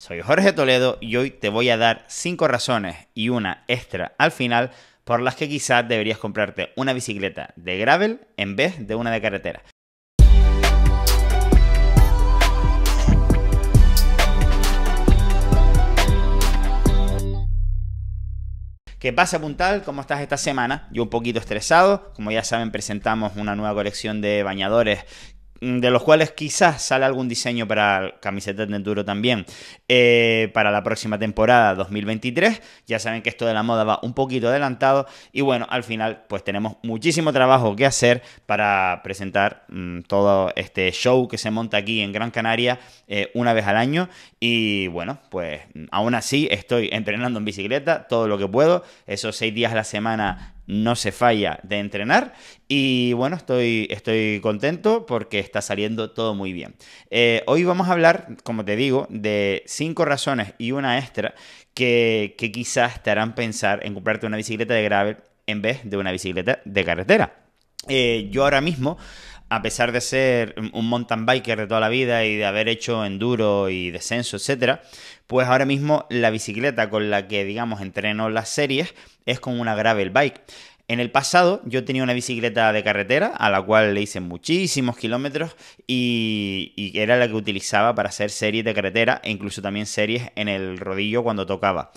Soy Jorge Toledo y hoy te voy a dar 5 razones y una extra al final por las que quizás deberías comprarte una bicicleta de gravel en vez de una de carretera. ¿Qué pasa, Puntal? ¿Cómo estás esta semana? Yo un poquito estresado. Como ya saben, presentamos una nueva colección de bañadores Mm, de los cuales quizás sale algún diseño para camiseta de enduro también eh, para la próxima temporada 2023. Ya saben que esto de la moda va un poquito adelantado y bueno, al final pues tenemos muchísimo trabajo que hacer para presentar mm, todo este show que se monta aquí en Gran Canaria eh, una vez al año y bueno, pues mm, aún así estoy entrenando en bicicleta todo lo que puedo, esos seis días a la semana no se falla de entrenar. Y bueno, estoy, estoy contento porque está saliendo todo muy bien. Eh, hoy vamos a hablar, como te digo, de cinco razones y una extra que, quizás te harán pensar en comprarte una bicicleta de gravel en vez de una bicicleta de carretera. Eh, yo ahora mismo a pesar de ser un mountain biker de toda la vida y de haber hecho enduro y descenso, etcétera, pues ahora mismo la bicicleta con la que, digamos, entreno las series es con una gravel bike. En el pasado yo tenía una bicicleta de carretera a la cual le hice muchísimos kilómetros y, y, era la que utilizaba para hacer series de carretera e incluso también series en el rodillo cuando tocaba.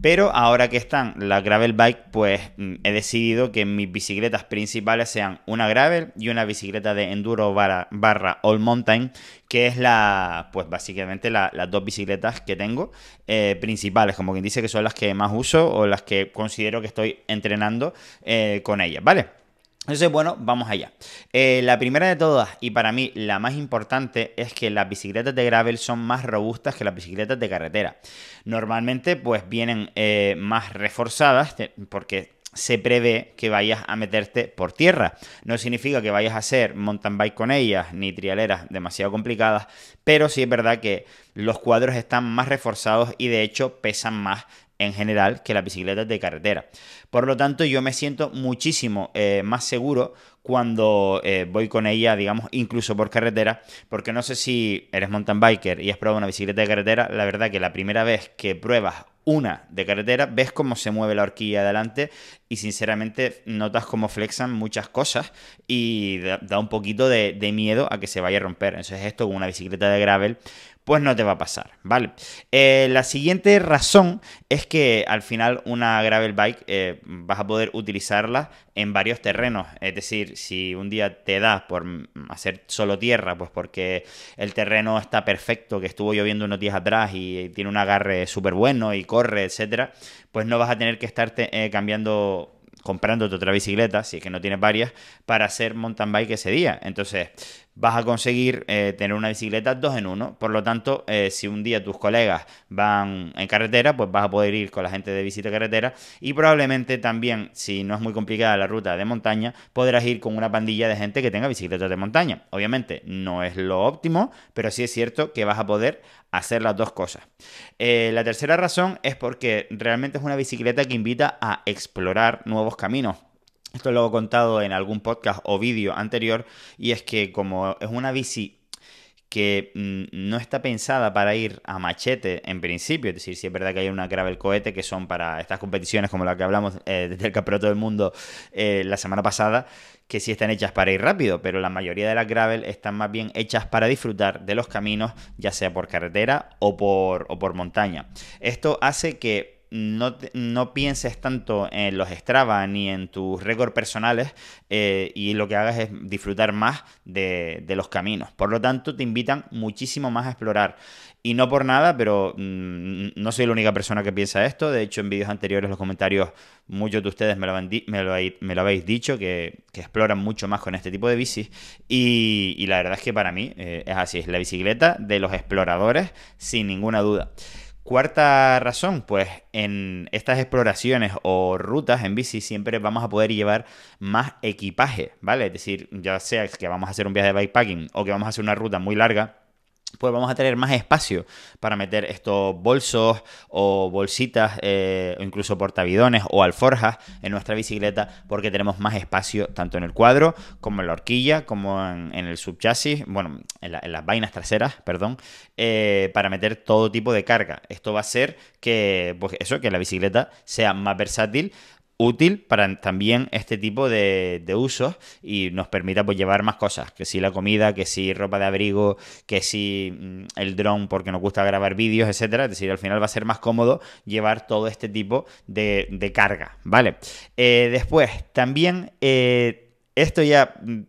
Pero ahora que están las gravel bike, pues mm, he decidido que mis bicicletas principales sean una gravel y una bicicleta de enduro barra, all mountain, que es la, pues básicamente las dos bicicletas que tengo eh, principales, como quien dice que son las que más uso o las que considero que estoy entrenando eh, con ellas, ¿vale? Entonces, bueno, vamos allá. Eh, la primera de todas, y para mí la más importante, es que las bicicletas de gravel son más robustas que las bicicletas de carretera. Normalmente, pues vienen eh, más reforzadas, porque se prevé que vayas a meterte por tierra. No significa que vayas a hacer mountain bike con ellas ni trialeras demasiado complicadas, pero sí es verdad que los cuadros están más reforzados y de hecho pesan más en general que las bicicletas de carretera. Por lo tanto, yo me siento muchísimo eh, más seguro cuando eh, voy con ella, digamos, incluso por carretera, porque no sé si eres mountain biker y has probado una bicicleta de carretera, la verdad que la primera vez que pruebas una de carretera, ves cómo se mueve la horquilla adelante y sinceramente notas cómo flexan muchas cosas y da, un poquito de, miedo a que se vaya a romper. Entonces esto con una bicicleta de gravel pues no te va a pasar, ¿vale? Eh, la siguiente razón es que al final una gravel bike eh, vas a poder utilizarla en varios terrenos. Es decir, si un día te das por hacer solo tierra, pues porque el terreno está perfecto, que estuvo lloviendo unos días atrás y eh, tiene un agarre súper bueno y corre, etcétera, pues no vas a tener que estarte eh, cambiando comprándote otra bicicleta, si es que no tienes varias, para hacer mountain bike ese día. Entonces, vas a conseguir eh, tener una bicicleta dos en uno. Por lo tanto, eh, si un día tus colegas van en carretera, pues vas a poder ir con la gente de visita carretera y probablemente también, si no es muy complicada la ruta de montaña, podrás ir con una pandilla de gente que tenga bicicletas de montaña. Obviamente no es lo óptimo, pero sí es cierto que vas a poder hacer las dos cosas. Eh, la tercera razón es porque realmente es una bicicleta que invita a explorar nuevos caminos esto lo he contado en algún podcast o vídeo anterior, y es que como es una bici que mm, no está pensada para ir a machete en principio, es decir, si es verdad que hay una gravel cohete que son para estas competiciones como la que hablamos eh, desde el Campeonato del Mundo eh, la semana pasada, que sí están hechas para ir rápido, pero la mayoría de las gravel están más bien hechas para disfrutar de los caminos, ya sea por carretera o por, o por montaña. Esto hace que no, pienses tanto en los Strava ni en tus récords personales eh, y lo que hagas es disfrutar más de, los caminos. Por lo tanto, te invitan muchísimo más a explorar. Y no por nada, pero mm, no soy la única persona que piensa esto. De hecho, en vídeos anteriores, los comentarios, muchos de ustedes me lo, habéis dicho, que, exploran mucho más con este tipo de bicis. Y, la verdad es que para mí eh, es así, es la bicicleta de los exploradores, sin ninguna duda. Cuarta razón, pues en estas exploraciones o rutas en bici siempre vamos a poder llevar más equipaje, ¿vale? Es decir, ya sea que vamos a hacer un viaje de bikepacking o que vamos a hacer una ruta muy larga, pues vamos a tener más espacio para meter estos bolsos o bolsitas eh, o incluso portavidones o alforjas en nuestra bicicleta porque tenemos más espacio tanto en el cuadro como en la horquilla como en, el subchasis, bueno, en, las vainas traseras, perdón, eh, para meter todo tipo de carga. Esto va a hacer que, pues eso, que la bicicleta sea más versátil útil para también este tipo de, usos y nos permita pues llevar más cosas, que si la comida, que si ropa de abrigo, que si mm, el dron porque nos gusta grabar vídeos, etcétera, es decir, al final va a ser más cómodo llevar todo este tipo de, carga, ¿vale? Eh, después, también eh, esto ya mm,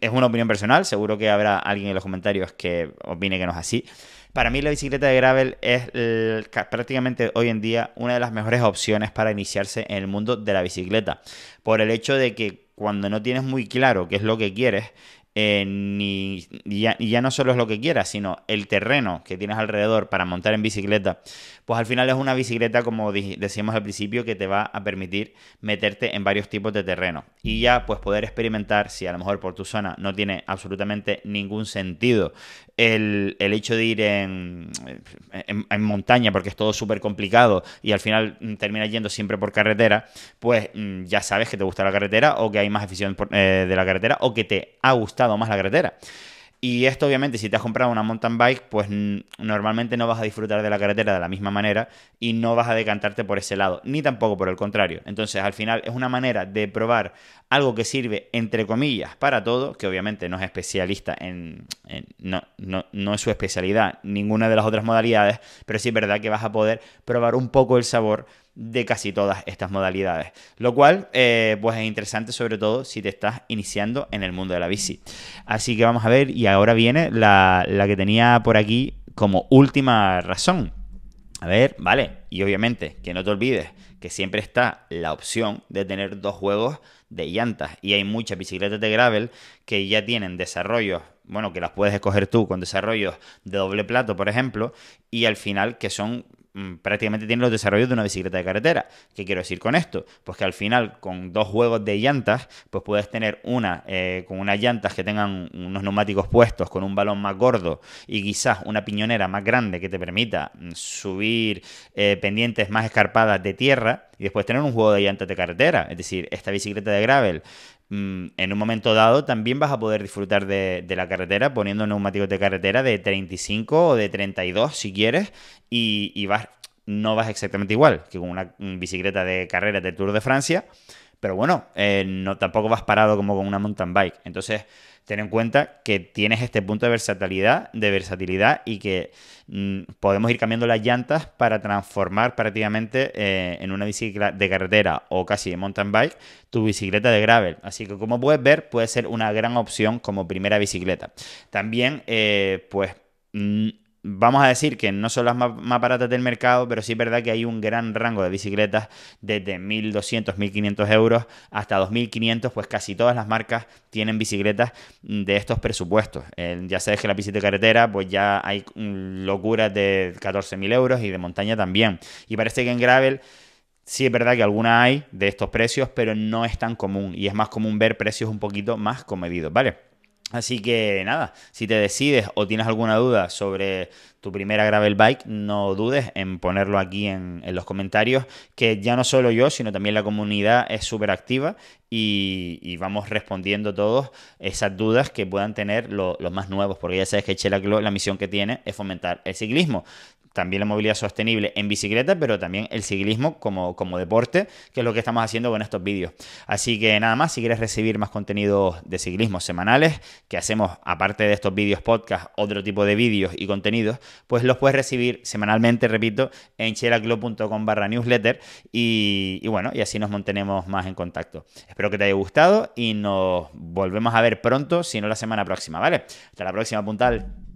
es una opinión personal, seguro que habrá alguien en los comentarios que opine que no es así, para mí la bicicleta de gravel es prácticamente hoy en día una de las mejores opciones para iniciarse en el mundo de la bicicleta. Por el hecho de que cuando no tienes muy claro qué es lo que quieres, eh, y ya, ya, no solo es lo que quieras, sino el terreno que tienes alrededor para montar en bicicleta, pues al final es una bicicleta, como decíamos al principio, que te va a permitir meterte en varios tipos de terreno y ya pues poder experimentar si a lo mejor por tu zona no tiene absolutamente ningún sentido el, hecho de ir en, montaña, porque es todo súper complicado y al final mm, terminas yendo siempre por carretera, pues mm, ya sabes que te gusta la carretera o que hay más afición eh, de la carretera o que te ha gustado más la carretera. Y esto obviamente, si te has comprado una mountain bike, pues normalmente no vas a disfrutar de la carretera de la misma manera y no vas a decantarte por ese lado, ni tampoco por el contrario. Entonces, al final es una manera de probar algo que sirve, entre comillas, para todo, que obviamente no es especialista en... no, no, no es su especialidad ninguna de las otras modalidades, pero sí es verdad que vas a poder probar un poco el sabor de casi todas estas modalidades, lo cual eh, pues es interesante sobre todo si te estás iniciando en el mundo de la bici. Así que vamos a ver y ahora viene la, la que tenía por aquí como última razón. A ver, vale, y obviamente que no te olvides que siempre está la opción de tener dos juegos de llantas y hay muchas bicicletas de gravel que ya tienen desarrollos, bueno, que las puedes escoger tú con desarrollos de doble plato, por ejemplo, y al final que son Mm, prácticamente tiene los desarrollos de una bicicleta de carretera. ¿Qué quiero decir con esto? Pues que al final, con dos juegos de llantas, pues puedes tener una eh, con unas llantas que tengan unos neumáticos puestos, con un balón más gordo y quizás una piñonera más grande que te permita mm, subir eh, pendientes más escarpadas de tierra y después tener un juego de llantas de carretera. Es decir, esta bicicleta de gravel Mm, en un momento dado también vas a poder disfrutar de, la carretera poniendo neumáticos de carretera de 35 o de 32 si quieres y, vas, no vas exactamente igual que con una bicicleta de carrera del Tour de Francia, pero bueno, eh, no, tampoco vas parado como con una mountain bike. Entonces, ten en cuenta que tienes este punto de versatilidad, de versatilidad y que mm, podemos ir cambiando las llantas para transformar prácticamente eh, en una bicicleta de carretera o casi de mountain bike tu bicicleta de gravel. Así que como puedes ver, puede ser una gran opción como primera bicicleta. También, eh, pues... Mm, vamos a decir que no son las más, baratas del mercado, pero sí es verdad que hay un gran rango de bicicletas desde 1.200, 1.500 euros hasta 2.500, pues casi todas las marcas tienen bicicletas de estos presupuestos. ya sabes que la bicicleta de carretera, pues ya hay locuras de 14.000 euros y de montaña también. Y parece que en gravel... Sí, es verdad que alguna hay de estos precios, pero no es tan común y es más común ver precios un poquito más comedidos, ¿vale? Así que nada, si te decides o tienes alguna duda sobre tu primera gravel bike, no dudes en ponerlo aquí en, los comentarios, que ya no solo yo, sino también la comunidad es súper activa y, vamos respondiendo todos esas dudas que puedan tener los más nuevos, porque ya sabes que Chela Club, la misión que tiene es fomentar el ciclismo también la movilidad sostenible en bicicleta, pero también el ciclismo como, como deporte, que es lo que estamos haciendo con estos vídeos. Así que nada más, si quieres recibir más contenido de ciclismo semanales, que hacemos, aparte de estos vídeos podcast, otro tipo de vídeos y contenidos, pues los puedes recibir semanalmente, repito, en chelaclub.com barra newsletter y bueno, y así nos mantenemos más en contacto. Espero que te haya gustado y nos volvemos a ver pronto, si no la semana próxima, ¿vale? Hasta la próxima, puntal.